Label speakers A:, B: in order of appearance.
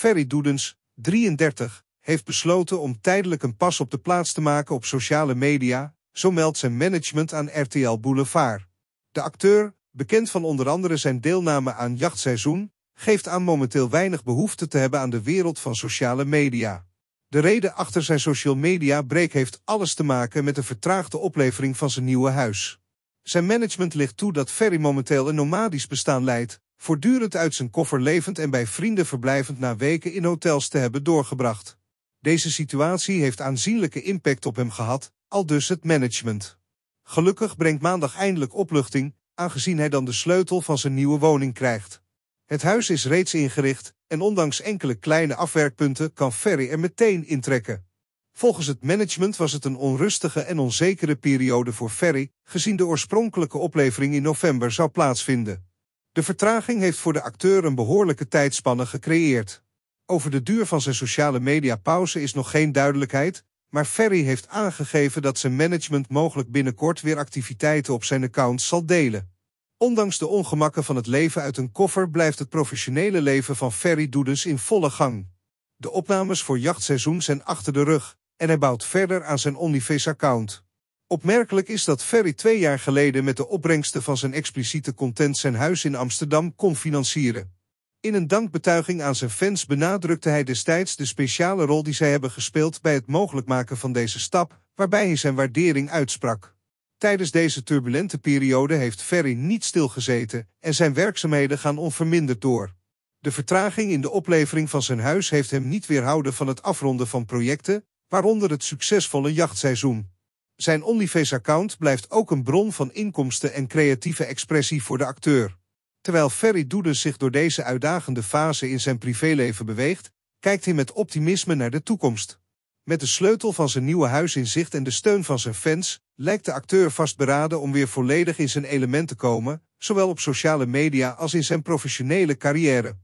A: Ferry Doedens, 33, heeft besloten om tijdelijk een pas op de plaats te maken op sociale media, zo meldt zijn management aan RTL Boulevard. De acteur, bekend van onder andere zijn deelname aan Jachtseizoen, geeft aan momenteel weinig behoefte te hebben aan de wereld van sociale media. De reden achter zijn social media break heeft alles te maken met de vertraagde oplevering van zijn nieuwe huis. Zijn management ligt toe dat Ferry momenteel een nomadisch bestaan leidt, voortdurend uit zijn koffer levend en bij vrienden verblijvend na weken in hotels te hebben doorgebracht. Deze situatie heeft aanzienlijke impact op hem gehad, al dus het management. Gelukkig brengt maandag eindelijk opluchting, aangezien hij dan de sleutel van zijn nieuwe woning krijgt. Het huis is reeds ingericht en ondanks enkele kleine afwerkpunten kan Ferry er meteen intrekken. Volgens het management was het een onrustige en onzekere periode voor Ferry, gezien de oorspronkelijke oplevering in november zou plaatsvinden. De vertraging heeft voor de acteur een behoorlijke tijdspanne gecreëerd. Over de duur van zijn sociale media pauze is nog geen duidelijkheid, maar Ferry heeft aangegeven dat zijn management mogelijk binnenkort weer activiteiten op zijn account zal delen. Ondanks de ongemakken van het leven uit een koffer blijft het professionele leven van Ferry Doedes in volle gang. De opnames voor jachtseizoen zijn achter de rug en hij bouwt verder aan zijn onlyface account Opmerkelijk is dat Ferry twee jaar geleden met de opbrengsten van zijn expliciete content zijn huis in Amsterdam kon financieren. In een dankbetuiging aan zijn fans benadrukte hij destijds de speciale rol die zij hebben gespeeld bij het mogelijk maken van deze stap, waarbij hij zijn waardering uitsprak. Tijdens deze turbulente periode heeft Ferry niet stilgezeten en zijn werkzaamheden gaan onverminderd door. De vertraging in de oplevering van zijn huis heeft hem niet weerhouden van het afronden van projecten, waaronder het succesvolle jachtseizoen. Zijn onlyface account blijft ook een bron van inkomsten en creatieve expressie voor de acteur. Terwijl Ferry Doedes zich door deze uitdagende fase in zijn privéleven beweegt, kijkt hij met optimisme naar de toekomst. Met de sleutel van zijn nieuwe huis in zicht en de steun van zijn fans, lijkt de acteur vastberaden om weer volledig in zijn element te komen, zowel op sociale media als in zijn professionele carrière.